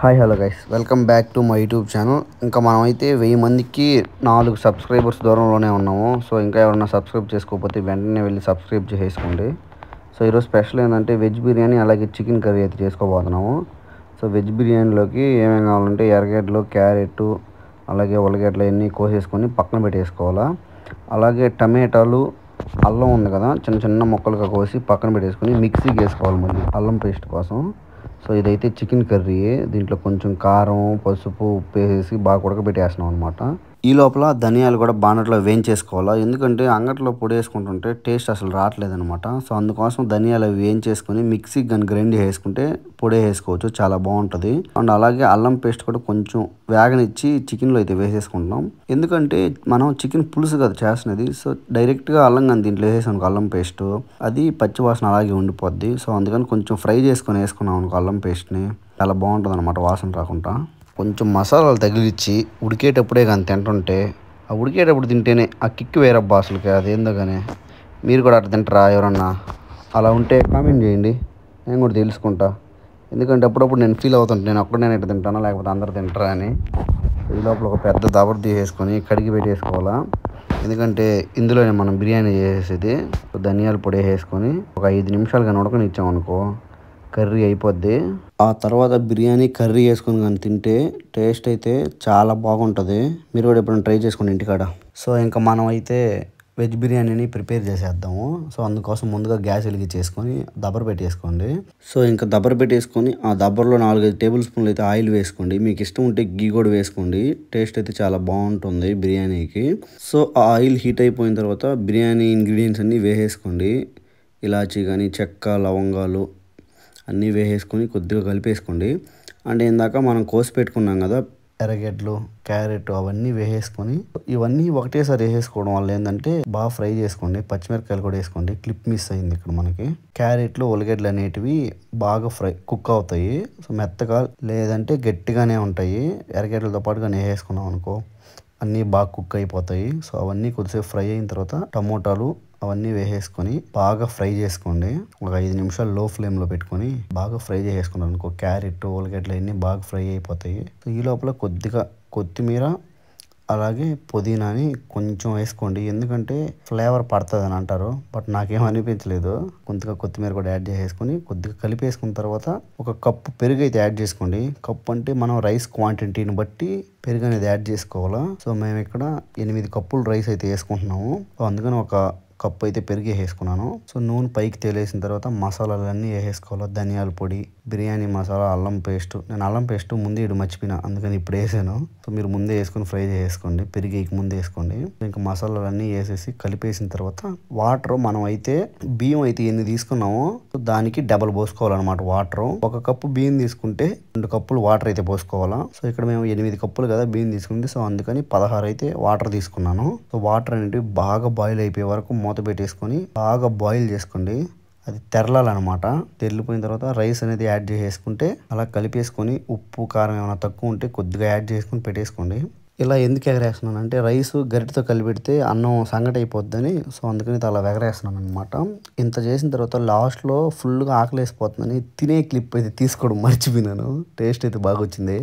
hi hello guys welcome back to my YouTube channel ఇంకా మనమైతే వెయ్యి మందికి నాలుగు సబ్స్క్రైబర్స్ దూరంలోనే ఉన్నాము సో ఇంకా ఎవరన్నా సబ్స్క్రైబ్ చేసుకోకపోతే వెంటనే వెళ్ళి సబ్స్క్రైబ్ చేసేసుకోండి సో ఈరోజు స్పెషల్ ఏంటంటే వెజ్ బిర్యానీ అలాగే చికెన్ కర్రీ అయితే చేసుకోబోతున్నాము సో వెజ్ బిర్యానీలోకి ఏమేమి కావాలంటే ఎర్రగడ్డలు క్యారెట్ అలాగే ఉల్లగడ్డలు అన్నీ కోసేసుకొని పక్కన పెట్టేసుకోవాలా అలాగే టమాటాలు అల్లం ఉంది కదా చిన్న చిన్న ముక్కలుగా కోసి పక్కన పెట్టేసుకొని మిక్సీకి వేసుకోవాలి మళ్ళీ అల్లం పేస్ట్ కోసం సో ఇదైతే చికెన్ కర్రీ దీంట్లో కొంచెం కారం పసుపు ఉప్పు వేసేసి బాగా ఉడకబెట్టేస్తున్నాం అనమాట ఈ లోపల ధనియాలు కూడా బానట్లో వేయించేసుకోవాలా ఎందుకంటే అంగట్లో పొడి వేసుకుంటుంటే టేస్ట్ అసలు రావట్లేదనమాట సో అందుకోసం ధనియాలు అవి వేయించేసుకుని మిక్సీ గన్ గ్రైండ్ చేసుకుంటే పొడి వేసుకోవచ్చు చాలా బాగుంటుంది అండ్ అలాగే అల్లం పేస్ట్ కూడా కొంచెం వేగనిచ్చి చికెన్లో అయితే వేసేసుకుంటున్నాం ఎందుకంటే మనం చికెన్ పులుసు కదా చేస్తున్నది సో డైరెక్ట్గా అల్లం కానీ దీంట్లో వేసేసాను అల్లం పేస్ట్ అది పచ్చివాసన అలాగే ఉండిపోద్ది సో అందుకని కొంచెం ఫ్రై చేసుకొని వేసుకున్నాం అనుకో అల్లం పేస్ట్ని చాలా బాగుంటుంది అనమాట వాసన రాకుండా కొంచెం మసాలాలు తగిలిచ్చి ఉడికేటప్పుడే కానీ తింటుంటే ఆ ఉడికేటప్పుడు తింటేనే ఆ కిక్ వేరబ్బా అసలుకి అదేందో కానీ మీరు కూడా అట్లా తింటారా ఎవరన్నా అలా ఉంటే కామెంట్ చేయండి నేను కూడా తెలుసుకుంటా ఎందుకంటే అప్పుడప్పుడు నేను ఫీల్ అవుతుంటే నేను అక్కడ నేను ఇట్లా తింటానా లేకపోతే అందరు తింటారా అని ఈ లోపల ఒక పెద్ద దబర్ తీసేసుకొని కడిగి పెట్టేసుకోవాలా ఎందుకంటే ఇందులోనే మనం బిర్యానీ చేసేది ధనియాల పొడి వేసుకొని ఒక ఐదు నిమిషాలు కానీ ఉడకనిచ్చామనుకో కర్రీ అయిపోద్ది ఆ తర్వాత బిర్యానీ కర్రీ వేసుకొని కానీ తింటే టేస్ట్ అయితే చాలా బాగుంటుంది మీరు కూడా ఎప్పుడైనా ట్రై చేసుకోండి ఇంటికాడ సో ఇంకా మనం అయితే వెజ్ బిర్యానీని ప్రిపేర్ చేసేద్దాము సో అందుకోసం ముందుగా గ్యాస్ వెలిగి చేసుకొని దబ్బర పెట్టేసుకోండి సో ఇంకా దబ్బర పెట్టేసుకొని ఆ దబ్బరలో నాలుగైదు టేబుల్ స్పూన్లు అయితే ఆయిల్ వేసుకోండి మీకు ఇష్టం ఉంటే గీ కూడా వేసుకోండి టేస్ట్ అయితే చాలా బాగుంటుంది బిర్యానీకి సో ఆ ఆయిల్ హీట్ అయిపోయిన తర్వాత బిర్యానీ ఇంగ్రీడియంట్స్ అన్నీ వేసేసుకోండి ఇలాచీ కానీ చెక్క లవంగాలు అన్నీ వేసేసుకొని కొద్దిగా కలిపేసుకోండి అంటే ఇందాక మనం కోసి పెట్టుకున్నాం కదా ఎర్రగడ్డలు క్యారెట్ అవన్నీ వేసేసుకొని ఇవన్నీ ఒకటేసారి వేసేసుకోవడం వల్ల ఏంటంటే బాగా ఫ్రై చేసుకోండి పచ్చిమిరపకాయలు కూడా వేసుకోండి క్లిప్ మిస్ అయింది ఇక్కడ మనకి క్యారెట్లు ఉల్లిగడ్డలు అనేటివి బాగా ఫ్రై కుక్ అవుతాయి సో మెత్తగా లేదంటే గట్టిగానే ఉంటాయి ఎర్రగడ్డలతో పాటుగా నేను వేసుకున్నాం అనుకో అన్నీ బాగా కుక్ అయిపోతాయి సో అవన్నీ కొద్దిసేపు ఫ్రై అయిన తర్వాత టమోటాలు అవన్నీ వేసేసుకొని బాగా ఫ్రై చేసుకోండి ఒక ఐదు నిమిషాలు లో ఫ్లేమ్లో పెట్టుకొని బాగా ఫ్రై చేసేసుకున్నాను అనుకో క్యారెట్ ఉలగడ్డలు అన్నీ బాగా ఫ్రై అయిపోతాయి ఈ లోపల కొద్దిగా కొత్తిమీర అలాగే పుదీనాని కొంచెం వేసుకోండి ఎందుకంటే ఫ్లేవర్ పడుతుంది అని అంటారు బట్ నాకేం అనిపించలేదు కొద్దిగా కొత్తిమీర కూడా యాడ్ చేసేసుకొని కొద్దిగా కలిపేసుకున్న తర్వాత ఒక కప్పు పెరుగు అయితే యాడ్ చేసుకోండి కప్పు అంటే మనం రైస్ క్వాంటిటీని బట్టి పెరుగు అనేది యాడ్ చేసుకోవాలా సో మేము ఇక్కడ ఎనిమిది కప్పులు రైస్ అయితే వేసుకుంటున్నాము సో అందుకని ఒక కప్పు అయితే పెరిగి వేసుకున్నాను సో నూనె పైకి తేలేసిన తర్వాత మసాలాలన్నీ వేసేసుకోవాలి ధనియాల పొడి బిర్యానీ మసాలా అల్లం పేస్ట్ నేను అల్లం పేస్ట్ ముందే ఇటు మర్చిపోయినా అందుకని ఇప్పుడు వేసాను సో మీరు ముందే వేసుకొని ఫ్రై చేసుకోండి పెరిగేకి ముందే వేసుకోండి ఇంకా మసాలాలన్నీ వేసేసి కలిపేసిన తర్వాత వాటర్ మనం అయితే బియ్యం అయితే ఎన్ని తీసుకున్నామో దానికి డబల్ పోసుకోవాలన్నమాట వాటర్ ఒక కప్పు బియ్యం తీసుకుంటే రెండు కప్పులు వాటర్ అయితే పోసుకోవాలా సో ఇక్కడ మేము ఎనిమిది కప్పులు కదా బియ్యం తీసుకుంటే సో అందుకని పదహారు అయితే వాటర్ తీసుకున్నాను సో వాటర్ అనేవి బాగా బాయిల్ అయిపోయే వరకు మూత పెట్టేసుకొని బాగా బాయిల్ చేసుకోండి అది తెరలాలన్నమాట తెరిపోయిన తర్వాత రైస్ అనేది యాడ్ చేసేసుకుంటే అలా కలిపేసుకొని ఉప్పు కారం ఏమైనా తక్కువ ఉంటే కొద్దిగా యాడ్ చేసుకొని పెట్టేసుకోండి ఇలా ఎందుకు ఎగరేస్తున్నాను అంటే రైస్ గరిటతో కలిపెడితే అన్నం సంగటి అయిపోద్దని సో అందుకని అలా ఎగరేస్తున్నాను అనమాట ఇంత చేసిన తర్వాత లాస్ట్లో ఫుల్గా ఆకలేసిపోతుందని తినే క్లిప్ అయితే తీసుకోవడం మర్చిపోయినాను టేస్ట్ అయితే బాగా వచ్చింది